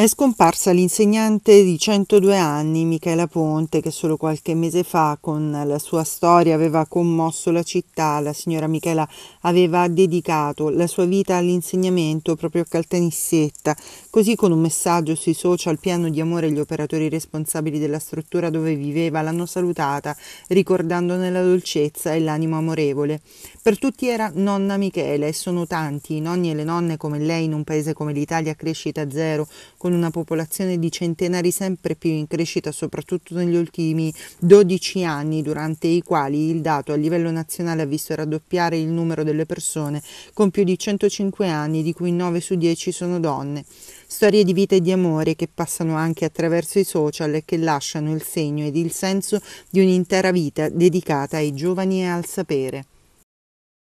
È scomparsa l'insegnante di 102 anni Michela Ponte che solo qualche mese fa con la sua storia aveva commosso la città. La signora Michela aveva dedicato la sua vita all'insegnamento proprio a Caltanissetta, così con un messaggio sui social piano di amore gli operatori responsabili della struttura dove viveva l'hanno salutata, ricordandone la dolcezza e l'animo amorevole. Per tutti era nonna Michela e sono tanti i nonni e le nonne come lei in un paese come l'Italia a crescita zero, con con una popolazione di centenari sempre più in crescita, soprattutto negli ultimi 12 anni, durante i quali il dato a livello nazionale ha visto raddoppiare il numero delle persone con più di 105 anni, di cui 9 su 10 sono donne. Storie di vita e di amore che passano anche attraverso i social e che lasciano il segno ed il senso di un'intera vita dedicata ai giovani e al sapere.